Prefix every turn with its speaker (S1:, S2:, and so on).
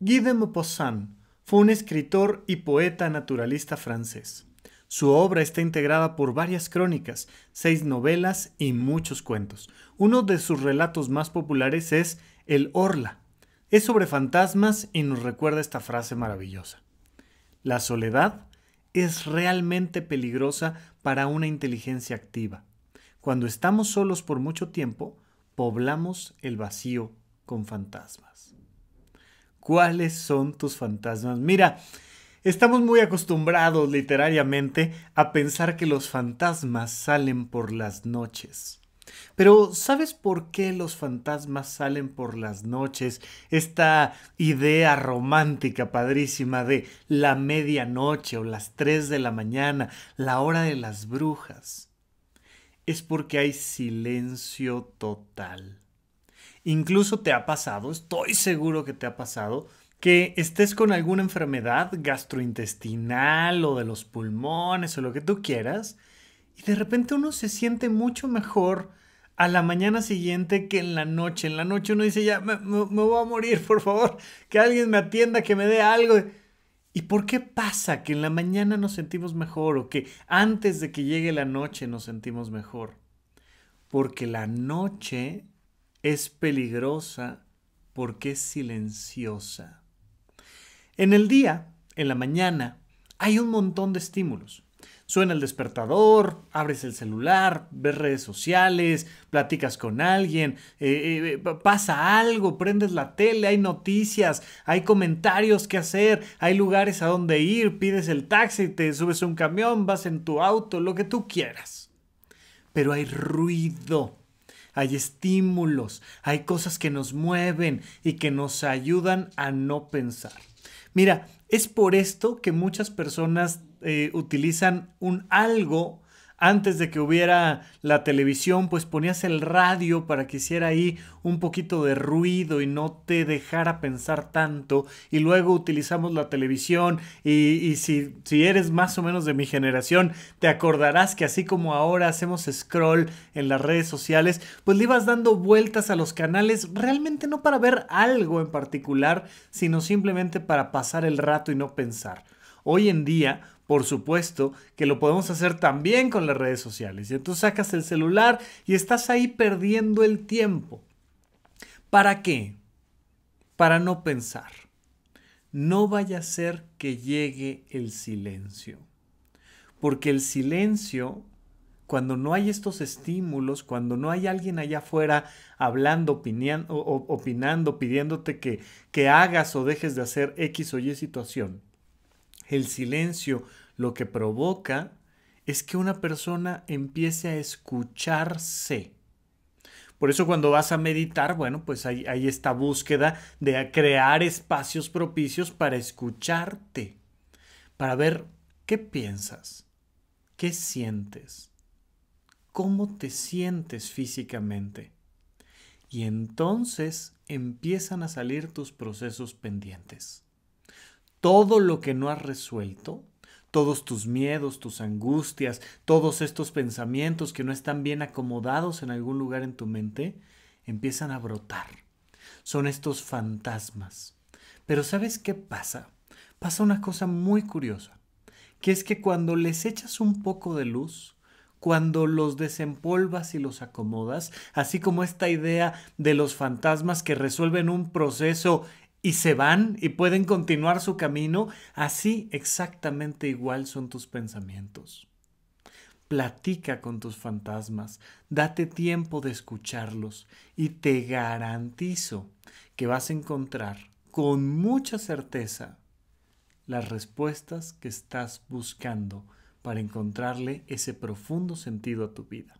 S1: Guy de Maupassant fue un escritor y poeta naturalista francés. Su obra está integrada por varias crónicas, seis novelas y muchos cuentos. Uno de sus relatos más populares es El Orla. Es sobre fantasmas y nos recuerda esta frase maravillosa. La soledad es realmente peligrosa para una inteligencia activa. Cuando estamos solos por mucho tiempo, poblamos el vacío con fantasmas. ¿Cuáles son tus fantasmas? Mira, estamos muy acostumbrados literariamente a pensar que los fantasmas salen por las noches. Pero ¿sabes por qué los fantasmas salen por las noches? Esta idea romántica padrísima de la medianoche o las 3 de la mañana, la hora de las brujas. Es porque hay silencio total. Incluso te ha pasado, estoy seguro que te ha pasado, que estés con alguna enfermedad gastrointestinal o de los pulmones o lo que tú quieras, y de repente uno se siente mucho mejor a la mañana siguiente que en la noche. En la noche uno dice, ya me, voy a morir, por favor, que alguien me atienda, que me dé algo. ¿Y por qué pasa que en la mañana nos sentimos mejor o que antes de que llegue la noche nos sentimos mejor? Porque la noche es peligrosa porque es silenciosa. En el día, en la mañana, hay un montón de estímulos. Suena el despertador, abres el celular, ves redes sociales, platicas con alguien, eh, eh, pasa algo, prendes la tele, hay noticias, hay comentarios que hacer, hay lugares a donde ir, pides el taxi, te subes a un camión, vas en tu auto, lo que tú quieras. Pero hay ruido hay estímulos, hay cosas que nos mueven y que nos ayudan a no pensar. Mira, es por esto que muchas personas eh, utilizan un algo antes de que hubiera la televisión, pues ponías el radio para que hiciera ahí un poquito de ruido y no te dejara pensar tanto. Y luego utilizamos la televisión y, si, si eres más o menos de mi generación, te acordarás que así como ahora hacemos scroll en las redes sociales, pues le ibas dando vueltas a los canales realmente no para ver algo en particular, sino simplemente para pasar el rato y no pensar. Hoy en día, por supuesto, que lo podemos hacer también con las redes sociales. Y entonces sacas el celular y estás ahí perdiendo el tiempo. ¿Para qué? Para no pensar. No vaya a ser que llegue el silencio. Porque el silencio cuando no hay estos estímulos, cuando no hay alguien allá afuera hablando, opinando, pidiéndote que, que hagas o dejes de hacer X o Y situación, el silencio lo que provoca es que una persona empiece a escucharse. Por eso cuando vas a meditar, bueno, pues hay, esta búsqueda de crear espacios propicios para escucharte, para ver qué piensas, qué sientes, cómo te sientes físicamente. Y entonces empiezan a salir tus procesos pendientes todo lo que no has resuelto, todos tus miedos, tus angustias, todos estos pensamientos que no están bien acomodados en algún lugar en tu mente, empiezan a brotar. Son estos fantasmas. Pero ¿sabes qué pasa? Pasa una cosa muy curiosa, que es que cuando les echas un poco de luz, cuando los desempolvas y los acomodas, así como esta idea de los fantasmas que resuelven un proceso y se van y pueden continuar su camino, así exactamente igual son tus pensamientos. Platica con tus fantasmas, date tiempo de escucharlos y te garantizo que vas a encontrar con mucha certeza las respuestas que estás buscando para encontrarle ese profundo sentido a tu vida.